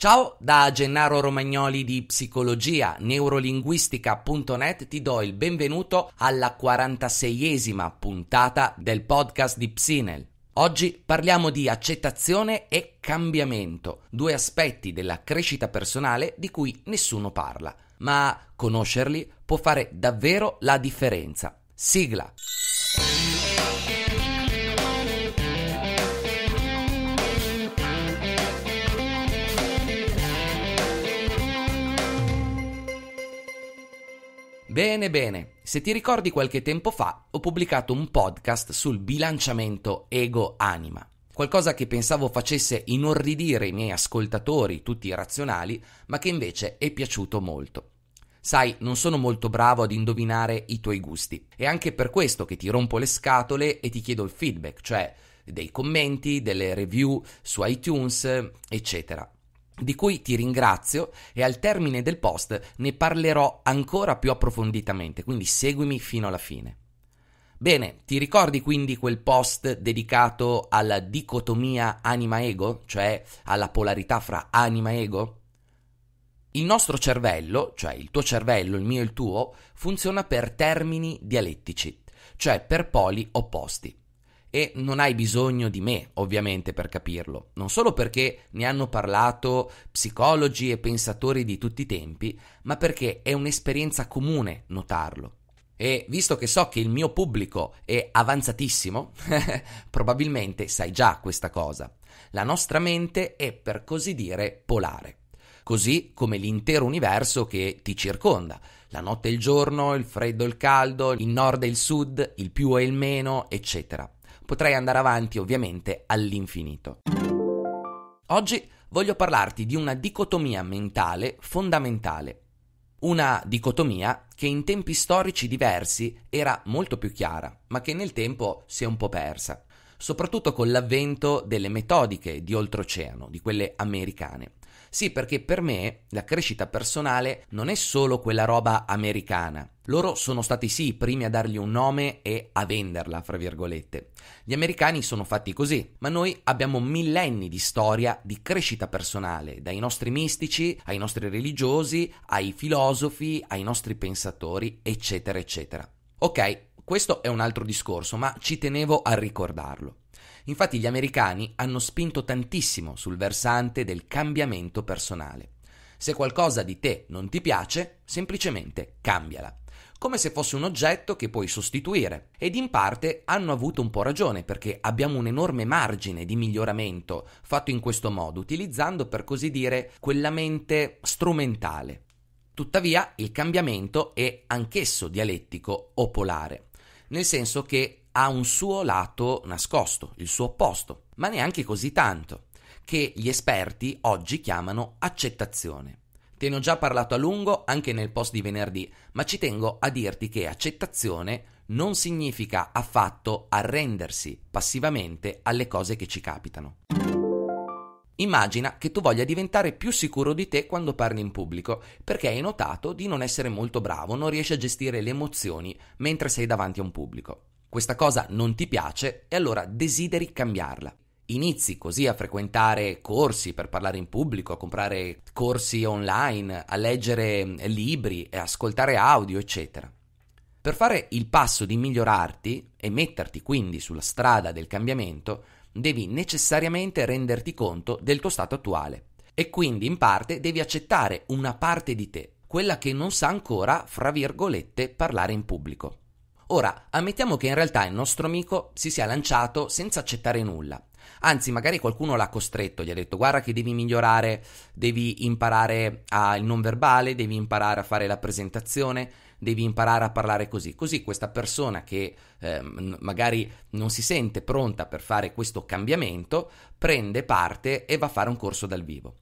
Ciao da Gennaro Romagnoli di psicologia neurolinguistica.net ti do il benvenuto alla 46esima puntata del podcast di Psinel. Oggi parliamo di accettazione e cambiamento, due aspetti della crescita personale di cui nessuno parla, ma conoscerli può fare davvero la differenza. Sigla. Bene, bene. Se ti ricordi qualche tempo fa ho pubblicato un podcast sul bilanciamento ego-anima. Qualcosa che pensavo facesse inorridire i miei ascoltatori, tutti razionali, ma che invece è piaciuto molto. Sai, non sono molto bravo ad indovinare i tuoi gusti. È anche per questo che ti rompo le scatole e ti chiedo il feedback, cioè dei commenti, delle review su iTunes, eccetera di cui ti ringrazio e al termine del post ne parlerò ancora più approfonditamente, quindi seguimi fino alla fine. Bene, ti ricordi quindi quel post dedicato alla dicotomia anima-ego, cioè alla polarità fra anima-ego? Il nostro cervello, cioè il tuo cervello, il mio e il tuo, funziona per termini dialettici, cioè per poli opposti e non hai bisogno di me, ovviamente, per capirlo. Non solo perché ne hanno parlato psicologi e pensatori di tutti i tempi, ma perché è un'esperienza comune notarlo. E visto che so che il mio pubblico è avanzatissimo, probabilmente sai già questa cosa. La nostra mente è per così dire polare, così come l'intero universo che ti circonda. La notte e il giorno, il freddo e il caldo, il nord e il sud, il più e il meno, eccetera. Potrei andare avanti ovviamente all'infinito. Oggi voglio parlarti di una dicotomia mentale fondamentale. Una dicotomia che in tempi storici diversi era molto più chiara, ma che nel tempo si è un po' persa, soprattutto con l'avvento delle metodiche di oltreoceano, di quelle americane. Sì, perché per me la crescita personale non è solo quella roba americana. Loro sono stati sì i primi a dargli un nome e a venderla, fra virgolette. Gli americani sono fatti così, ma noi abbiamo millenni di storia di crescita personale, dai nostri mistici ai nostri religiosi, ai filosofi, ai nostri pensatori, eccetera, eccetera. Ok, questo è un altro discorso, ma ci tenevo a ricordarlo. Infatti gli americani hanno spinto tantissimo sul versante del cambiamento personale. Se qualcosa di te non ti piace, semplicemente cambiala come se fosse un oggetto che puoi sostituire. Ed in parte hanno avuto un po' ragione perché abbiamo un enorme margine di miglioramento fatto in questo modo, utilizzando per così dire quella mente strumentale. Tuttavia il cambiamento è anch'esso dialettico o polare, nel senso che ha un suo lato nascosto, il suo opposto, ma neanche così tanto, che gli esperti oggi chiamano accettazione. Te ne ho già parlato a lungo anche nel post di venerdì, ma ci tengo a dirti che accettazione non significa affatto arrendersi passivamente alle cose che ci capitano. Immagina che tu voglia diventare più sicuro di te quando parli in pubblico, perché hai notato di non essere molto bravo, non riesci a gestire le emozioni mentre sei davanti a un pubblico. Questa cosa non ti piace e allora desideri cambiarla. Inizi così a frequentare corsi per parlare in pubblico, a comprare corsi online, a leggere eh, libri, a ascoltare audio, eccetera. Per fare il passo di migliorarti e metterti quindi sulla strada del cambiamento, devi necessariamente renderti conto del tuo stato attuale e quindi in parte devi accettare una parte di te, quella che non sa ancora, fra virgolette, parlare in pubblico. Ora, ammettiamo che in realtà il nostro amico si sia lanciato senza accettare nulla. Anzi, magari qualcuno l'ha costretto, gli ha detto guarda che devi migliorare, devi imparare il non verbale, devi imparare a fare la presentazione, devi imparare a parlare così. Così questa persona che eh, magari non si sente pronta per fare questo cambiamento prende parte e va a fare un corso dal vivo.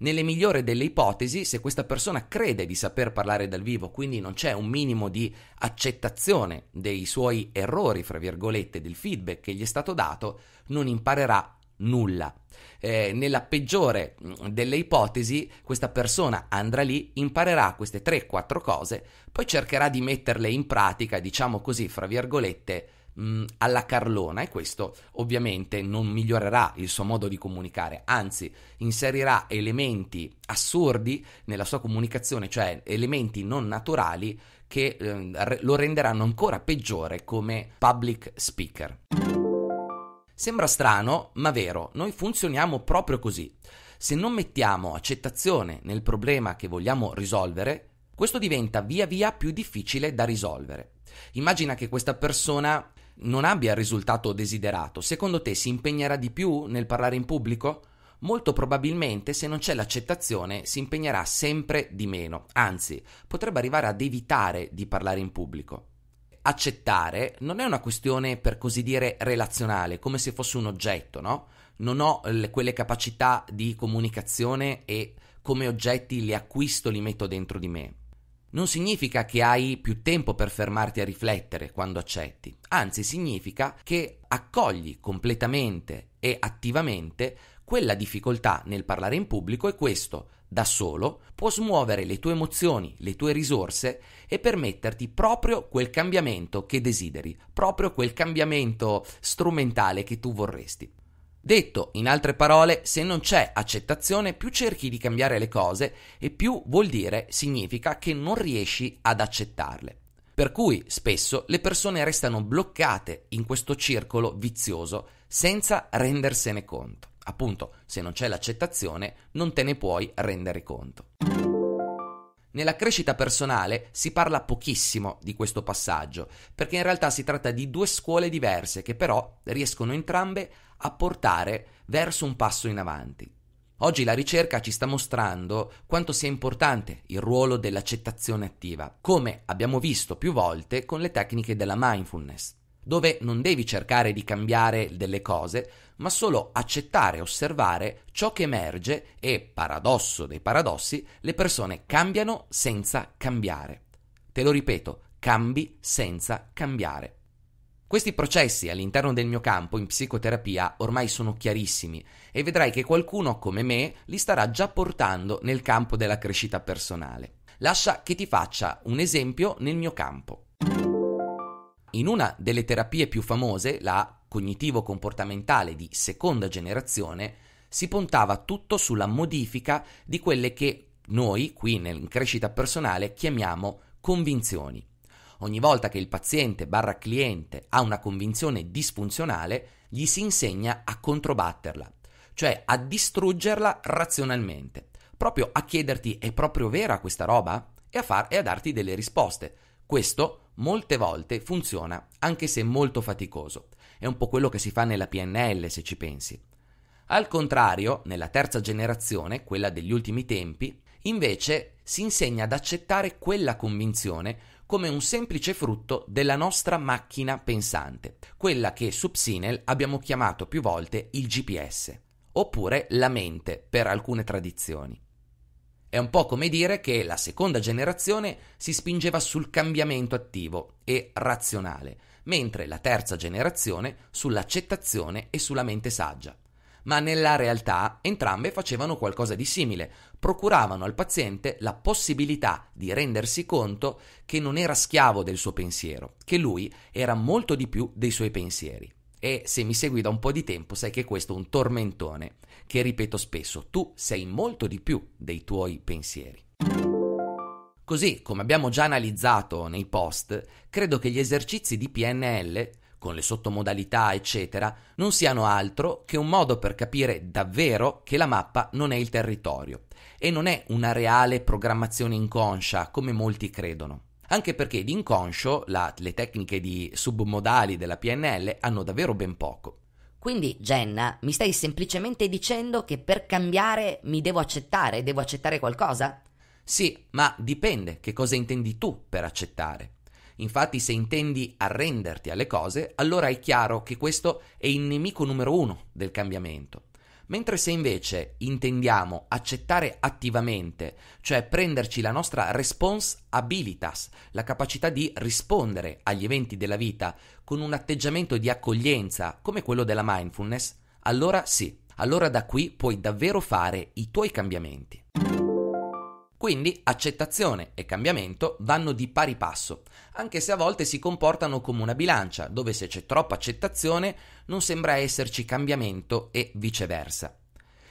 Nelle migliori delle ipotesi, se questa persona crede di saper parlare dal vivo, quindi non c'è un minimo di accettazione dei suoi errori, fra virgolette, del feedback che gli è stato dato, non imparerà nulla. Eh, nella peggiore mm, delle ipotesi, questa persona andrà lì, imparerà queste 3-4 cose, poi cercherà di metterle in pratica, diciamo così, fra virgolette, mh, mm, alla carlona e questo ovviamente non migliorerà il suo modo di comunicare, anzi inserirà elementi assurdi nella sua comunicazione, cioè elementi non naturali che eh, lo renderanno ancora peggiore come public speaker. Sembra strano, ma vero, noi funzioniamo proprio così. Se non mettiamo accettazione nel problema che vogliamo risolvere, questo diventa via via più difficile da risolvere. Immagina che questa persona non abbia il risultato desiderato, secondo te si impegnerà di più nel parlare in pubblico? Molto probabilmente se non c'è l'accettazione si impegnerà sempre di meno, anzi potrebbe arrivare ad evitare di parlare in pubblico. Accettare non è una questione per così dire relazionale, come se fosse un oggetto, no? Non ho le, quelle capacità di comunicazione e come oggetti li acquisto, li metto dentro di me. Non significa che hai più tempo per fermarti a riflettere quando accetti, anzi significa che accogli completamente e attivamente quella difficoltà nel parlare in pubblico e questo da solo può smuovere le tue emozioni, le tue risorse e permetterti proprio quel cambiamento che desideri, proprio quel cambiamento strumentale che tu vorresti. Detto in altre parole, se non c'è accettazione, più cerchi di cambiare le cose e più vuol dire significa che non riesci ad accettarle. Per cui spesso le persone restano bloccate in questo circolo vizioso senza rendersene conto. Appunto, se non c'è l'accettazione, non te ne puoi rendere conto. Nella crescita personale si parla pochissimo di questo passaggio, perché in realtà si tratta di due scuole diverse che però riescono entrambe a portare verso un passo in avanti. Oggi la ricerca ci sta mostrando quanto sia importante il ruolo dell'accettazione attiva, come abbiamo visto più volte con le tecniche della mindfulness dove non devi cercare di cambiare delle cose, ma solo accettare e osservare ciò che emerge e, paradosso dei paradossi, le persone cambiano senza cambiare. Te lo ripeto, cambi senza cambiare. Questi processi all'interno del mio campo in psicoterapia ormai sono chiarissimi e vedrai che qualcuno come me li starà già portando nel campo della crescita personale. Lascia che ti faccia un esempio nel mio campo. In una delle terapie più famose, la cognitivo-comportamentale di seconda generazione, si puntava tutto sulla modifica di quelle che noi, qui in crescita personale, chiamiamo convinzioni. Ogni volta che il paziente barra cliente ha una convinzione disfunzionale, gli si insegna a controbatterla, cioè a distruggerla razionalmente, proprio a chiederti è proprio vera questa roba? E a, far, e a darti delle risposte. Questo molte volte funziona anche se molto faticoso. È un po' quello che si fa nella PNL se ci pensi. Al contrario, nella terza generazione, quella degli ultimi tempi, invece si insegna ad accettare quella convinzione come un semplice frutto della nostra macchina pensante, quella che su subsinel abbiamo chiamato più volte il GPS, oppure la mente per alcune tradizioni. È un po' come dire che la seconda generazione si spingeva sul cambiamento attivo e razionale, mentre la terza generazione sull'accettazione e sulla mente saggia. Ma nella realtà entrambe facevano qualcosa di simile, procuravano al paziente la possibilità di rendersi conto che non era schiavo del suo pensiero, che lui era molto di più dei suoi pensieri. E se mi segui da un po' di tempo sai che questo è un tormentone che ripeto spesso, tu sei molto di più dei tuoi pensieri. Così, come abbiamo già analizzato nei post, credo che gli esercizi di PNL, con le sottomodalità eccetera, non siano altro che un modo per capire davvero che la mappa non è il territorio e non è una reale programmazione inconscia come molti credono anche perché di la, le tecniche di submodali della PNL hanno davvero ben poco. Quindi, Jenna, mi stai semplicemente dicendo che per cambiare mi devo accettare, devo accettare qualcosa? Sì, ma dipende che cosa intendi tu per accettare. Infatti, se intendi arrenderti alle cose, allora è chiaro che questo è il nemico numero uno del cambiamento. Mentre se invece intendiamo accettare attivamente, cioè prenderci la nostra habilitas, la capacità di rispondere agli eventi della vita con un atteggiamento di accoglienza come quello della mindfulness, allora sì, allora da qui puoi davvero fare i tuoi cambiamenti. Quindi accettazione e cambiamento vanno di pari passo, anche se a volte si comportano come una bilancia, dove se c'è troppa accettazione non sembra esserci cambiamento e viceversa.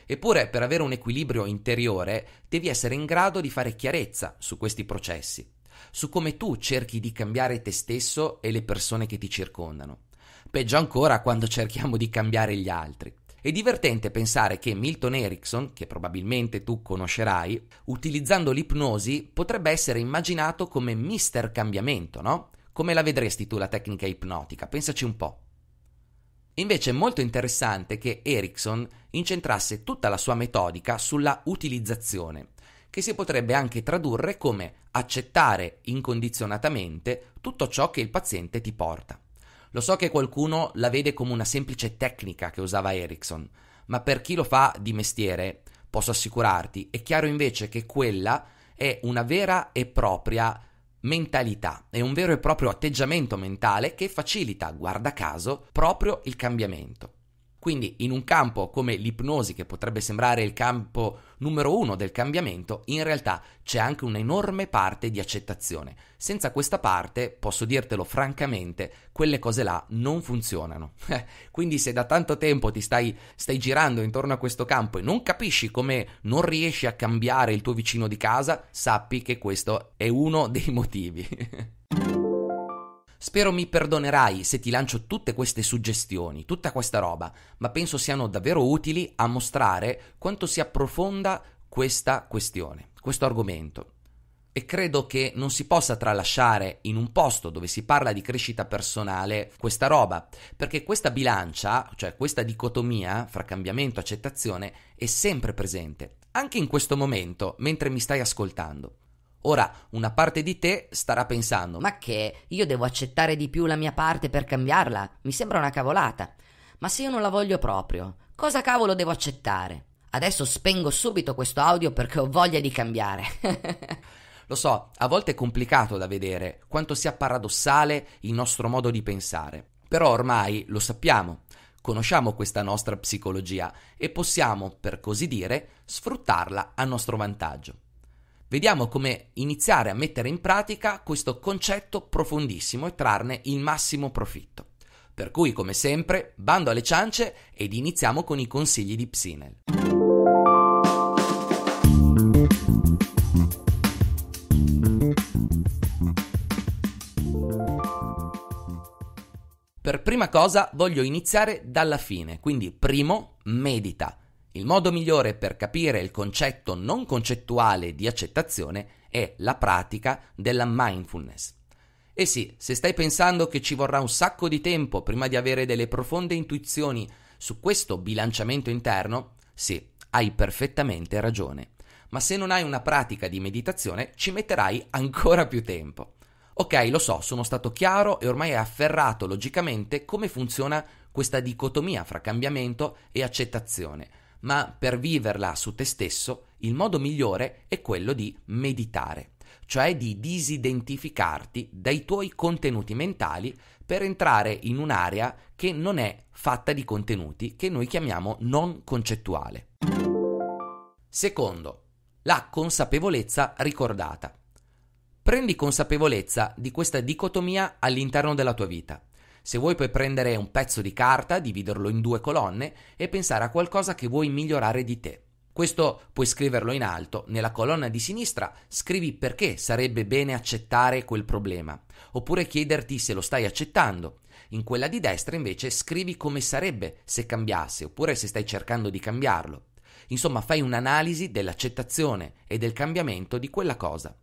Eppure, per avere un equilibrio interiore, devi essere in grado di fare chiarezza su questi processi, su come tu cerchi di cambiare te stesso e le persone che ti circondano. Peggio ancora quando cerchiamo di cambiare gli altri. È divertente pensare che Milton Erickson, che probabilmente tu conoscerai, utilizzando l'ipnosi potrebbe essere immaginato come mister cambiamento, no? Come la vedresti tu la tecnica ipnotica? Pensaci un po'. Invece è molto interessante che Erickson incentrasse tutta la sua metodica sulla utilizzazione, che si potrebbe anche tradurre come accettare incondizionatamente tutto ciò che il paziente ti porta. Lo so che qualcuno la vede come una semplice tecnica che usava Ericsson, ma per chi lo fa di mestiere, posso assicurarti, è chiaro invece che quella è una vera e propria mentalità, è un vero e proprio atteggiamento mentale che facilita, guarda caso, proprio il cambiamento. Quindi in un campo come l'ipnosi, che potrebbe sembrare il campo numero uno del cambiamento, in realtà c'è anche un'enorme parte di accettazione. Senza questa parte, posso dirtelo francamente, quelle cose là non funzionano. Quindi se da tanto tempo ti stai, stai girando intorno a questo campo e non capisci come non riesci a cambiare il tuo vicino di casa, sappi che questo è uno dei motivi. Spero mi perdonerai se ti lancio tutte queste suggestioni, tutta questa roba, ma penso siano davvero utili a mostrare quanto sia profonda questa questione, questo argomento. E credo che non si possa tralasciare in un posto dove si parla di crescita personale questa roba, perché questa bilancia, cioè questa dicotomia fra cambiamento e accettazione, è sempre presente, anche in questo momento, mentre mi stai ascoltando. Ora, una parte di te starà pensando: Ma che? Io devo accettare di più la mia parte per cambiarla? Mi sembra una cavolata. Ma se io non la voglio proprio, cosa cavolo devo accettare? Adesso spengo subito questo audio perché ho voglia di cambiare. Lo so, a volte è complicato da vedere quanto sia paradossale il nostro modo di pensare, però ormai lo sappiamo, conosciamo questa nostra psicologia e possiamo, per così dire, sfruttarla a nostro vantaggio. Vediamo come iniziare a mettere in pratica questo concetto profondissimo e trarne il massimo profitto. Per cui, come sempre, bando alle ciance ed iniziamo con i consigli di Psinel. Per prima cosa voglio iniziare dalla fine, quindi primo, medita. Il modo migliore per capire il concetto non concettuale di accettazione è la pratica della mindfulness. E eh sì, se stai pensando che ci vorrà un sacco di tempo prima di avere delle profonde intuizioni su questo bilanciamento interno, sì, hai perfettamente ragione. Ma se non hai una pratica di meditazione ci metterai ancora più tempo. Ok, lo so, sono stato chiaro e ormai è afferrato logicamente come funziona questa dicotomia fra cambiamento e accettazione ma per viverla su te stesso il modo migliore è quello di meditare, cioè di disidentificarti dai tuoi contenuti mentali per entrare in un'area che non è fatta di contenuti che noi chiamiamo non concettuale. Secondo, la consapevolezza ricordata. Prendi consapevolezza di questa dicotomia all'interno della tua vita se vuoi puoi prendere un pezzo di carta, dividerlo in due colonne e pensare a qualcosa che vuoi migliorare di te. Questo puoi scriverlo in alto, nella colonna di sinistra scrivi perché sarebbe bene accettare quel problema, oppure chiederti se lo stai accettando. In quella di destra invece scrivi come sarebbe se cambiasse, oppure se stai cercando di cambiarlo. Insomma, fai un'analisi dell'accettazione e del cambiamento di quella cosa.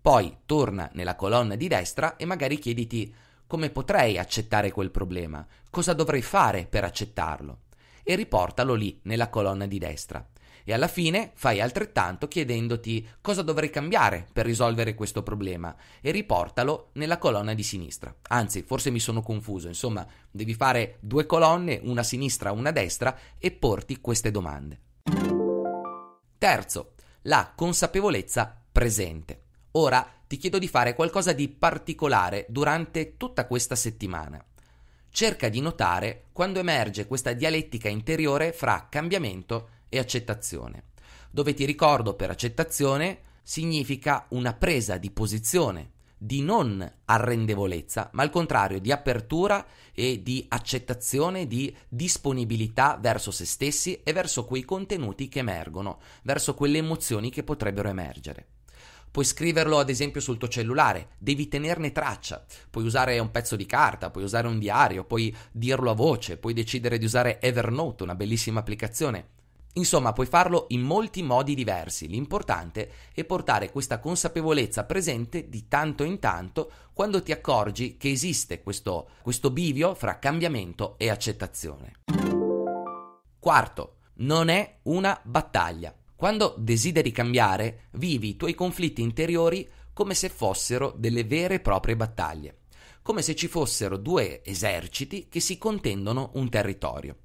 Poi torna nella colonna di destra e magari chiediti come potrei accettare quel problema? Cosa dovrei fare per accettarlo? E riportalo lì, nella colonna di destra. E alla fine fai altrettanto chiedendoti cosa dovrei cambiare per risolvere questo problema e riportalo nella colonna di sinistra. Anzi, forse mi sono confuso, insomma, devi fare due colonne, una a sinistra, una a destra e porti queste domande. Terzo, la consapevolezza presente. Ora ti chiedo di fare qualcosa di particolare durante tutta questa settimana. Cerca di notare quando emerge questa dialettica interiore fra cambiamento e accettazione, dove ti ricordo per accettazione significa una presa di posizione, di non arrendevolezza, ma al contrario di apertura e di accettazione, di disponibilità verso se stessi e verso quei contenuti che emergono, verso quelle emozioni che potrebbero emergere. Puoi scriverlo ad esempio sul tuo cellulare, devi tenerne traccia, puoi usare un pezzo di carta, puoi usare un diario, puoi dirlo a voce, puoi decidere di usare Evernote, una bellissima applicazione. Insomma, puoi farlo in molti modi diversi, l'importante è portare questa consapevolezza presente di tanto in tanto quando ti accorgi che esiste questo, questo bivio fra cambiamento e accettazione. Quarto, non è una battaglia. Quando desideri cambiare, vivi i tuoi conflitti interiori come se fossero delle vere e proprie battaglie, come se ci fossero due eserciti che si contendono un territorio.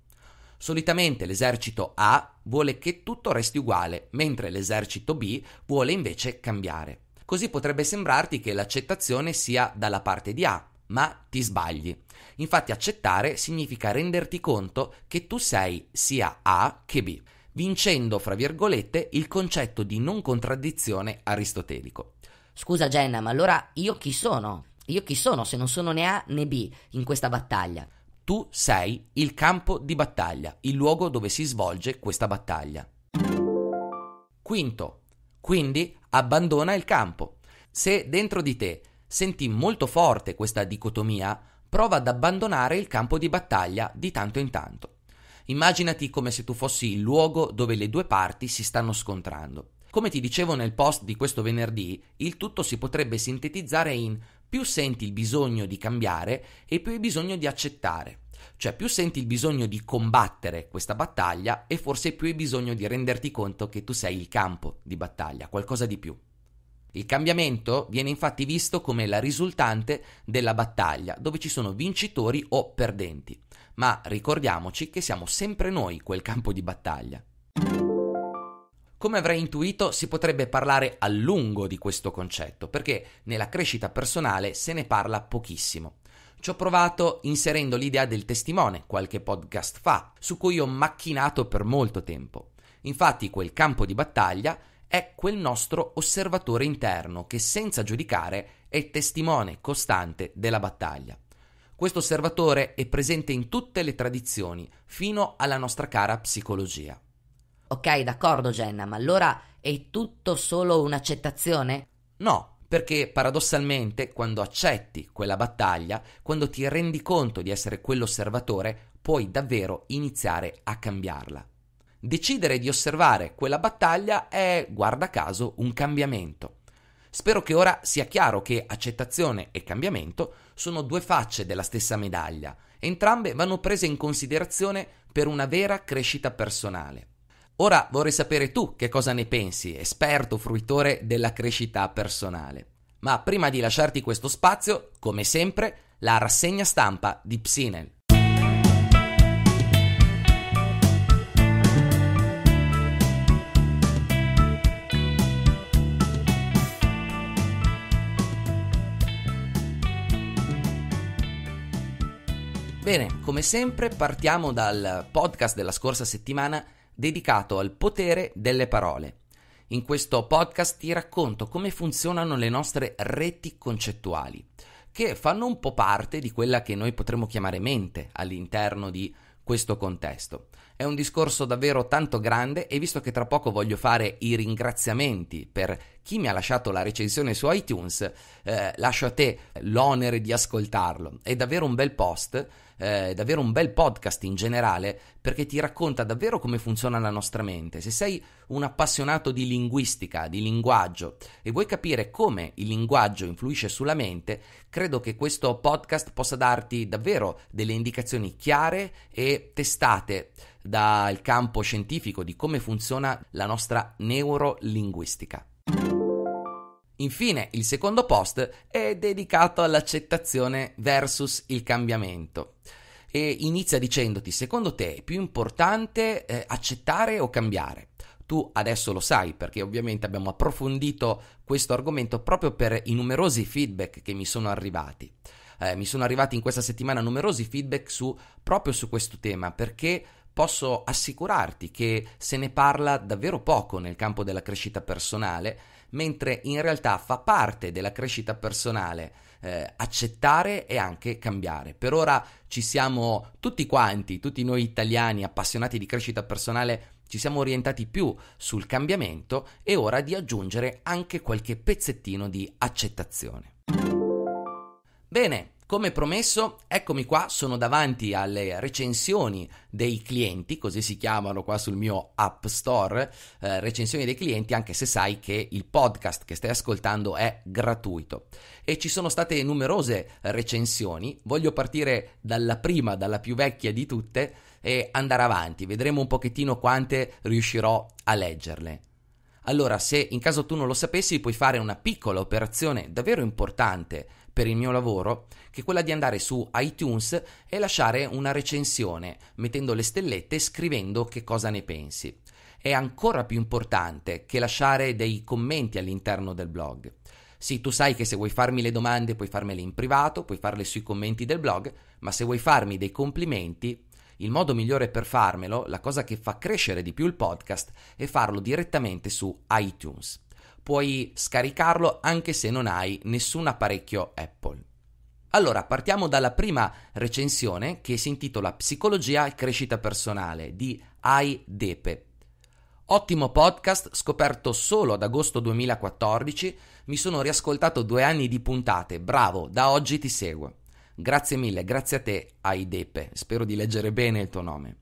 Solitamente l'esercito A vuole che tutto resti uguale, mentre l'esercito B vuole invece cambiare. Così potrebbe sembrarti che l'accettazione sia dalla parte di A, ma ti sbagli. Infatti accettare significa renderti conto che tu sei sia A che B vincendo, fra virgolette, il concetto di non contraddizione aristotelico. Scusa Jenna, ma allora io chi sono? Io chi sono se non sono né A né B in questa battaglia? Tu sei il campo di battaglia, il luogo dove si svolge questa battaglia. Quinto, quindi abbandona il campo. Se dentro di te senti molto forte questa dicotomia, prova ad abbandonare il campo di battaglia di tanto in tanto. Immaginati come se tu fossi il luogo dove le due parti si stanno scontrando. Come ti dicevo nel post di questo venerdì, il tutto si potrebbe sintetizzare in più senti il bisogno di cambiare e più hai bisogno di accettare. Cioè più senti il bisogno di combattere questa battaglia e forse più hai bisogno di renderti conto che tu sei il campo di battaglia, qualcosa di più. Il cambiamento viene infatti visto come la risultante della battaglia, dove ci sono vincitori o perdenti ma ricordiamoci che siamo sempre noi quel campo di battaglia. Come avrei intuito, si potrebbe parlare a lungo di questo concetto, perché nella crescita personale se ne parla pochissimo. Ci ho provato inserendo l'idea del testimone qualche podcast fa, su cui ho macchinato per molto tempo. Infatti quel campo di battaglia è quel nostro osservatore interno che senza giudicare è testimone costante della battaglia. Questo osservatore è presente in tutte le tradizioni, fino alla nostra cara psicologia. Ok, d'accordo Jenna, ma allora è tutto solo un'accettazione? No, perché paradossalmente quando accetti quella battaglia, quando ti rendi conto di essere quell'osservatore, puoi davvero iniziare a cambiarla. Decidere di osservare quella battaglia è, guarda caso, un cambiamento. Spero che ora sia chiaro che accettazione e cambiamento sono due facce della stessa medaglia, entrambe vanno prese in considerazione per una vera crescita personale. Ora vorrei sapere tu che cosa ne pensi, esperto fruitore della crescita personale. Ma prima di lasciarti questo spazio, come sempre, la rassegna stampa di Psinel. Bene, come sempre partiamo dal podcast della scorsa settimana dedicato al potere delle parole. In questo podcast ti racconto come funzionano le nostre reti concettuali, che fanno un po' parte di quella che noi potremmo chiamare mente all'interno di questo contesto. È un discorso davvero tanto grande e visto che tra poco voglio fare i ringraziamenti per chi mi ha lasciato la recensione su iTunes, eh, lascio a te l'onere di ascoltarlo. È davvero un bel post eh, davvero un bel podcast in generale perché ti racconta davvero come funziona la nostra mente. Se sei un appassionato di linguistica, di linguaggio e vuoi capire come il linguaggio influisce sulla mente, credo che questo podcast possa darti davvero delle indicazioni chiare e testate dal campo scientifico di come funziona la nostra neurolinguistica. Infine, il secondo post è dedicato all'accettazione versus il cambiamento. E inizia dicendoti, secondo te è più importante eh, accettare o cambiare? Tu adesso lo sai perché ovviamente abbiamo approfondito questo argomento proprio per i numerosi feedback che mi sono arrivati. Eh, mi sono arrivati in questa settimana numerosi feedback su, proprio su questo tema perché posso assicurarti che se ne parla davvero poco nel campo della crescita personale mentre in realtà fa parte della crescita personale eh, accettare e anche cambiare. Per ora ci siamo tutti quanti, tutti noi italiani appassionati di crescita personale, ci siamo orientati più sul cambiamento e ora di aggiungere anche qualche pezzettino di accettazione. Bene, come promesso, eccomi qua, sono davanti alle recensioni dei clienti, così si chiamano qua sul mio App Store, eh, recensioni dei clienti, anche se sai che il podcast che stai ascoltando è gratuito. E ci sono state numerose recensioni, voglio partire dalla prima, dalla più vecchia di tutte, e andare avanti, vedremo un pochettino quante riuscirò a leggerle. Allora, se in caso tu non lo sapessi, puoi fare una piccola operazione davvero importante per il mio lavoro, che è quella di andare su iTunes e lasciare una recensione, mettendo le stellette e scrivendo che cosa ne pensi. È ancora più importante che lasciare dei commenti all'interno del blog. Sì, tu sai che se vuoi farmi le domande puoi farmele in privato, puoi farle sui commenti del blog, ma se vuoi farmi dei complimenti, il modo migliore per farmelo, la cosa che fa crescere di più il podcast, è farlo direttamente su iTunes puoi scaricarlo anche se non hai nessun apparecchio Apple. Allora, partiamo dalla prima recensione che si intitola Psicologia e crescita personale di Ai Depe. Ottimo podcast scoperto solo ad agosto 2014, mi sono riascoltato due anni di puntate, bravo, da oggi ti seguo. Grazie mille, grazie a te Ai Depe, spero di leggere bene il tuo nome.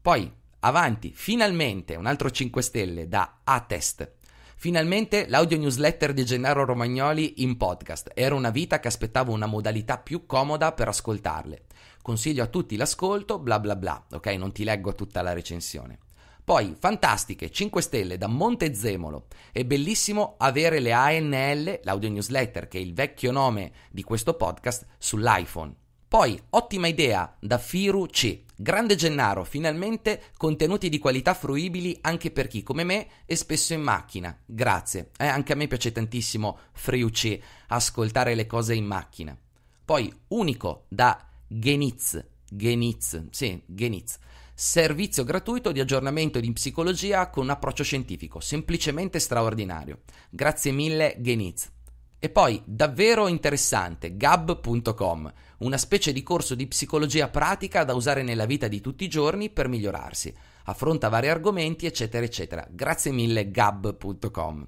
Poi, avanti, finalmente un altro 5 stelle da Atest. Finalmente l'audio newsletter di Gennaro Romagnoli in podcast. Era una vita che aspettavo una modalità più comoda per ascoltarle. Consiglio a tutti l'ascolto, bla bla bla. Ok, non ti leggo tutta la recensione. Poi, fantastiche, 5 stelle da Montezemolo. È bellissimo avere le ANL, l'audio newsletter, che è il vecchio nome di questo podcast, sull'iPhone. Poi, ottima idea da Firu C. Grande Gennaro, finalmente contenuti di qualità fruibili anche per chi come me è spesso in macchina. Grazie. Eh, anche a me piace tantissimo Firu C, ascoltare le cose in macchina. Poi, unico da Geniz. Geniz, sì, Geniz. Servizio gratuito di aggiornamento in psicologia con un approccio scientifico, semplicemente straordinario. Grazie mille, Geniz. E poi, davvero interessante, gab.com, una specie di corso di psicologia pratica da usare nella vita di tutti i giorni per migliorarsi. Affronta vari argomenti, eccetera, eccetera. Grazie mille, gab.com.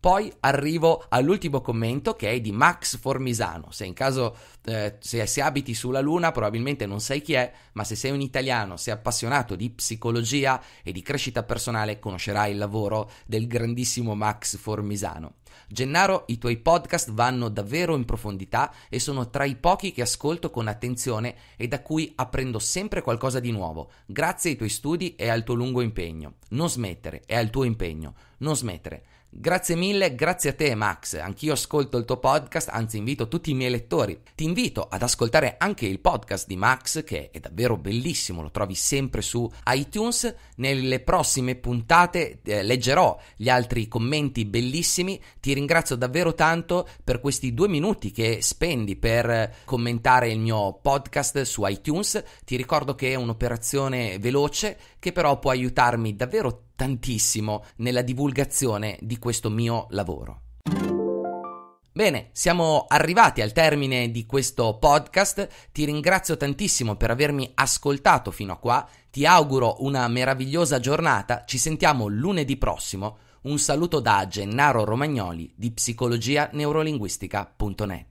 Poi arrivo all'ultimo commento che è di Max Formisano. Se in caso eh, se, se abiti sulla Luna probabilmente non sai chi è, ma se sei un italiano, sei appassionato di psicologia e di crescita personale, conoscerai il lavoro del grandissimo Max Formisano. Gennaro, i tuoi podcast vanno davvero in profondità e sono tra i pochi che ascolto con attenzione e da cui apprendo sempre qualcosa di nuovo, grazie ai tuoi studi e al tuo lungo impegno. Non smettere, è al tuo impegno, non smettere. Grazie mille, grazie a te Max, anch'io ascolto il tuo podcast, anzi invito tutti i miei lettori. Ti invito ad ascoltare anche il podcast di Max che è davvero bellissimo, lo trovi sempre su iTunes. Nelle prossime puntate eh, leggerò gli altri commenti bellissimi. Ti ringrazio davvero tanto per questi due minuti che spendi per commentare il mio podcast su iTunes. Ti ricordo che è un'operazione veloce che però può aiutarmi davvero tanto tantissimo nella divulgazione di questo mio lavoro. Bene, siamo arrivati al termine di questo podcast, ti ringrazio tantissimo per avermi ascoltato fino a qua, ti auguro una meravigliosa giornata, ci sentiamo lunedì prossimo, un saluto da Gennaro Romagnoli di psicologia neurolinguistica.net.